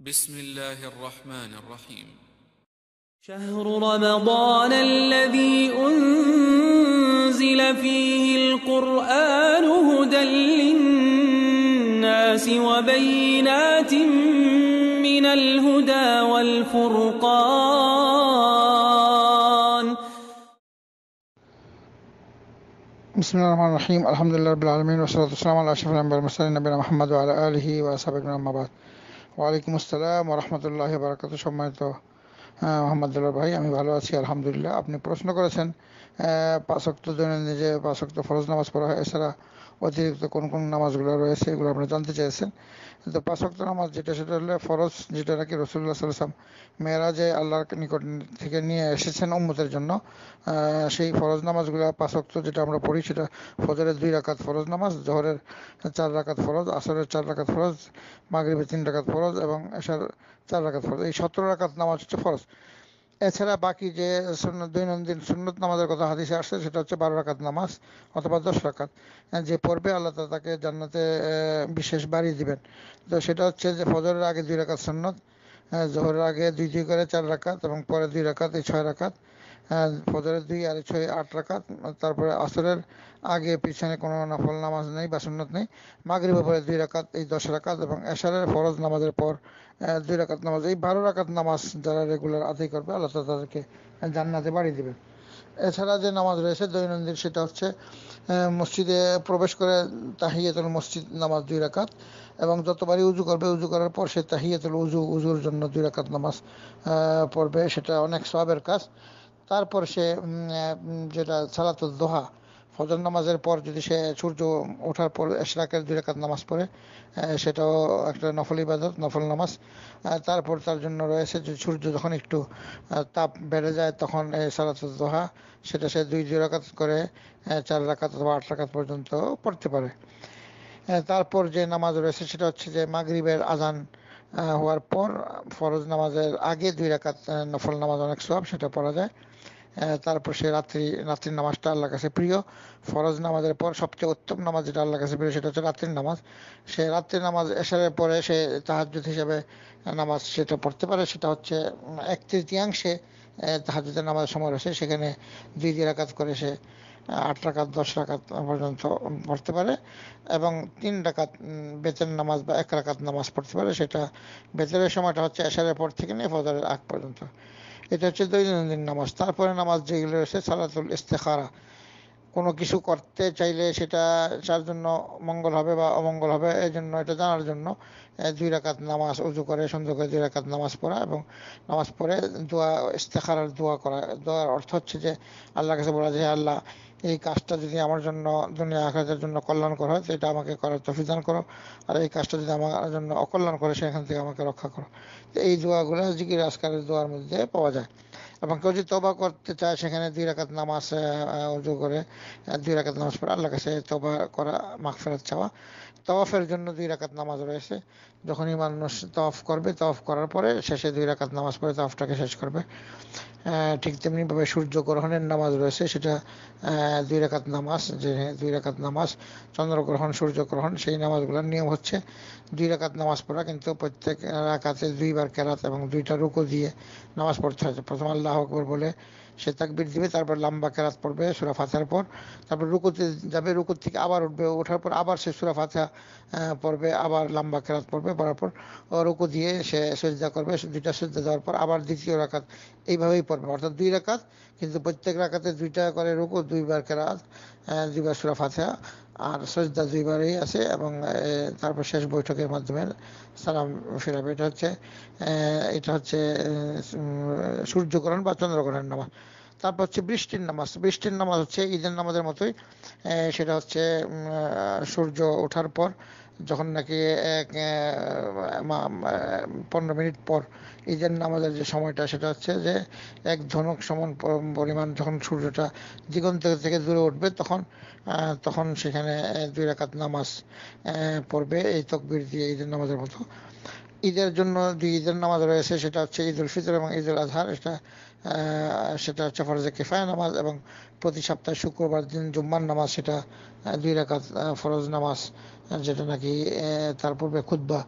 بسم الله الرحمن الرحيم شهر رمضان الذي أنزل فيه القرآن هدى للناس وبينات من الهدى والفرقان بسم الله الرحمن الرحيم الحمد لله رب العالمين والصلاة والسلام على أشرف الأنبياء والمرسلين نبينا محمد وعلى آله وأصحابه أجمعين أما بعد ওয়ালাইকুম আসসালাম রহমতুল্লাহ বারাকাত সম্মানিত মোহাম্মদুল্লাহ ভাই আমি ভালো আছি আলহামদুলিল্লাহ আপনি প্রশ্ন করেছেন পাঁচক্ত দৈনন্দিন যে পাঁচক্ত ফরজ নামাজ পড়া হয় এছাড়া অতিরিক্ত কোন কোন নামাজগুলো রয়েছে এগুলো আপনি জানতে চাইছেন তো পাঁচ ওয়াক্ত নামাজ যেটা সেটা হলো ফরজ যেটা নাকি রসুল্লাহ সাল্লাম মেয়েরাজে আল্লাহর নিকট থেকে নিয়ে এসেছেন উম্মতের জন্য সেই ফরজ নামাজগুলো পাঁচ ওয়াক্ত যেটা আমরা পড়ি সেটা ফজরের দুই রাকাত ফরজ নামাজ জহরের চার রাকাত ফরজ আসরের চার রাকাত ফরজ মাগরীবের তিন রাকাত ফরজ এবং এশার চার রাকাত ফরজ এই সতেরো রাকাত নামাজ হচ্ছে ফরজ এছাড়া বাকি যে দৈনন্দিন সুন্নত নামাজের কথা হাদিসে আসছে সেটা হচ্ছে বারো রাকাত নামাজ অথবা দশ রাকাত হ্যাঁ, যে পড়বে আল্লাহ তাকে জান্নাতে বিশেষ বাড়ি দিবেন তো সেটা হচ্ছে যে ফজরের আগে দুই রাকাত সুন্নত হ্যাঁ, জোহরের আগে দুই দুই করে চার রাকাত এবং পরে দুই রাকাত এই ছয় রাকাত হ্যাঁ, ফজরের দুই আর ছয় আট রাকাত তারপরে আসরের আগে পিছনে কোনো নফল নামাজ নেই বা সুন্নত নেই মাগরিবের পরে দুই রাকাত এই দশ রাকাত এবং এশারের ফরজ নামাজের পর দুই রাকাত নামাজ এই বারো রাকাত নামাজ যারা রেগুলার আদায় করবে আল্লাহ তালা তাদেরকে জান্নাতে বাড়ি দেবে এছাড়া যে নামাজ রয়েছে দৈনন্দিন সেটা হচ্ছে মসজিদে প্রবেশ করে তাহিয়াতুল মসজিদ নামাজ দুই রাকাত এবং যতবারই উজু করবে উজু করার পর সে তাহিয়াতুল উজু উজুর জন্য দুই রাকাত নামাজ পড়বে সেটা অনেক সবের কাজ তারপর সে যেটা সালাতুল দোহা ফজর নামাজের পর যদি সে সূর্য ওঠার পর এশরাকের দুই রাকাত নামাজ পড়ে সেটাও একটা নফল ইবাদত নফল নামাজ তারপর তার জন্য রয়েছে যে সূর্য যখন একটু তাপ বেড়ে যায় তখন সালাতুল দোহা সেটা সে দুই দুই রাকাত করে চার রাখাত অথবা আট রাখাত পর্যন্ত পড়তে পারে তারপর যে নামাজ রয়েছে সেটা হচ্ছে যে মাগরিবের আজান হওয়ার পর ফরজ নামাজের আগে দুই রাকাত নফল নামাজ অনেক সব সেটা পড়া যায় তারপর সে রাত্রি রাত্রির নামাজটা আল্লাহর কাছে প্রিয় ফরজ নামাজের পর সবচেয়ে উত্তম নামাজ যেটা আল্লাহর কাছে প্রিয় সেটা হচ্ছে রাত্রির নামাজ সে রাত্রির নামাজ এসারের পরে সে তাহাজুদ হিসেবে নামাজ সেটা পড়তে পারে সেটা হচ্ছে এক তৃতীয়াংশে তাহাজুদের নামাজের সময় রয়েছে সেখানে দুই রাকাত করে সে আট রাকাত দশ রাকাত পর্যন্ত পড়তে পারে এবং তিন রাকাত বেতের নামাজ বা এক রাকাত নামাজ পড়তে পারে সেটা বেতের সময়টা হচ্ছে এশারের পর থেকে নিয়ে ফজরের আগ পর্যন্ত এটা হচ্ছে দৈনন্দিন নামাজ তারপরে নামাজ যেগুলো রয়েছে সালাতুল ইস্তেখারা কোনো কিছু করতে চাইলে সেটা তার জন্য মঙ্গল হবে বা অমঙ্গল হবে এই জন্য এটা জানার জন্য দুই রাকাত নামাজ উজু করে সুন্দর করে দুই রাকাত নামাজ পড়া এবং নামাজ পড়ে দোয়া ইস্তেখারার দোয়া করা দোয়ার অর্থ হচ্ছে যে আল্লাহ কাছে বলা যে আল্লাহ এই কাজটা যদি আমার জন্য দুনিয়া আঘাতের জন্য কল্যাণকর হয় সেটা আমাকে করার তফিক দান করো আর এই কাজটা যদি আমার জন্য অকল্যাণ করে সেখান থেকে আমাকে রক্ষা করো এই দোয়াগুলো জিকির আজকারের দোয়ার মধ্যে পাওয়া যায় এবং কেউ যদি তবা করতে চায় সেখানে দুই রাকাত নামাজ উজু করে দুই রাকাত নামাজ পড়ে আল্লাহ কাছে তবা করা মাখ ফেরত চাওয়া তওয়াফের জন্য দুই রাকাত নামাজ রয়েছে যখনই মানুষ তওয়াফ করবে তওয়াফ করার পরে শেষে দুই রাকাত নামাজ পড়ে তওয়াফটাকে শেষ করবে ঠিক তেমনিভাবে সূর্যগ্রহণের নামাজ রয়েছে সেটা দুই রেখাত নামাজ যে দুই রেখাত নামাজ চন্দ্রগ্রহণ সূর্যগ্রহণ সেই নামাজগুলোর নিয়ম হচ্ছে দুই রেখাত নামাজ পড়া কিন্তু প্রত্যেক রাকাতে দুইবার কেরাত এবং দুইটা রুকু দিয়ে নামাজ পড়তে হয় প্রথম আল্লাহ আকবর বলে সে তাকবির দিবে তারপর লম্বা কেরাত পড়বে সুরা ফাতার পর তারপর রুকুতে যাবে রুকুর থেকে আবার উঠবে ওঠার পর আবার সে সুরা ফাতা পড়বে আবার লম্বা কেরাত পড়বে পড়ার পর রুকু দিয়ে সে সজ্জা করবে দুইটা সজ্জা দেওয়ার পর আবার দ্বিতীয় রাখাত এইভাবেই পড়বে পড়বে অর্থাৎ দুই রাকাত কিন্তু প্রত্যেক রাকাতে দুইটা করে রুকু দুইবার কেরাত দুইবার সুরা ফাতেহা আর সজদা দুইবারই আছে এবং তারপর শেষ বৈঠকের মাধ্যমে সালাম ফেরাবে এটা হচ্ছে এটা হচ্ছে সূর্যকরণ বা চন্দ্রকরণ নামাজ তারপর হচ্ছে বৃষ্টির নামাজ বৃষ্টির নামাজ হচ্ছে ঈদের নামাজের মতোই সেটা হচ্ছে সূর্য ওঠার পর যখন নাকি এক পনেরো মিনিট পর ঈদের নামাজের যে সময়টা সেটা হচ্ছে যে এক ধনক সমান পরিমাণ যখন সূর্যটা দিগন্ত থেকে দূরে উঠবে তখন তখন সেখানে দুই রাকাত নামাজ পড়বে এই তকবির দিয়ে ঈদের নামাজের মতো ঈদের জন্য দুই ঈদের নামাজ রয়েছে সেটা হচ্ছে ঈদ উল ফিতর এবং ঈদ উল আজহার এটা সেটা হচ্ছে ফরজে কেফায় নামাজ এবং প্রতি সপ্তাহে শুক্রবার দিন জুম্মার নামাজ সেটা দুই রাকাত ফরজ নামাজ যেটা নাকি তার পূর্বে খুদ্া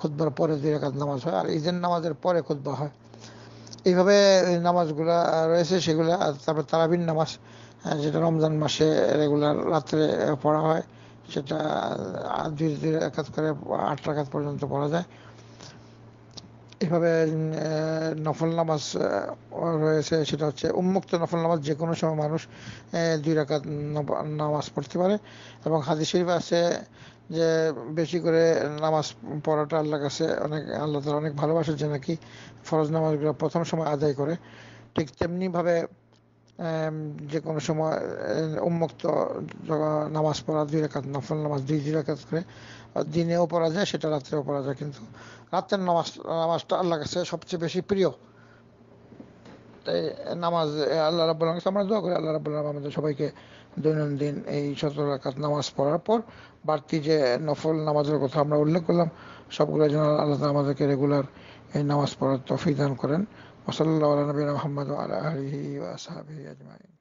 খুদ্বার পরে দুই রাকাত নামাজ হয় আর ঈদের নামাজের পরে খুদ্া হয় এইভাবে নামাজগুলা রয়েছে সেগুলা তারপর তারাবিন নামাজ যেটা রমজান মাসে রেগুলার রাত্রে পড়া হয় সেটা দুই দুই রাকাত করে আট রাকাত পর্যন্ত পড়া যায় এভাবে নফল নামাজ রয়েছে সেটা হচ্ছে উন্মুক্ত নফল নামাজ যে কোনো সময় মানুষ দুই রাকাত নামাজ পড়তে পারে এবং হাদিস শরীফ আছে যে বেশি করে নামাজ পড়াটা আল্লাহ কাছে অনেক আল্লাহ তালা অনেক ভালোবাসে যে নাকি ফরজ নামাজগুলো প্রথম সময় আদায় করে ঠিক তেমনিভাবে যে কোনো সময় উন্মুক্ত নামাজ পড়া দুই রেখাত নফল নামাজ দুই দুই রেখাত করে দিনেও পড়া যায় সেটা রাত্রেও পড়া যায় কিন্তু রাতের নামাজ নামাজটা আল্লাহ কাছে সবচেয়ে বেশি প্রিয় তাই নামাজ আল্লাহ রাবুল আমরা দোয়া করি আল্লাহ রাবুল আমাদের সবাইকে দৈনন্দিন এই সতেরো রাকাত নামাজ পড়ার পর বাড়তি যে নফল নামাজের কথা আমরা উল্লেখ করলাম সবগুলো যেন আল্লাহ আমাদেরকে রেগুলার এই নামাজ পড়ার তফি দান করেন وصلى الله على نبينا محمد وعلى آله وأصحابه أجمعين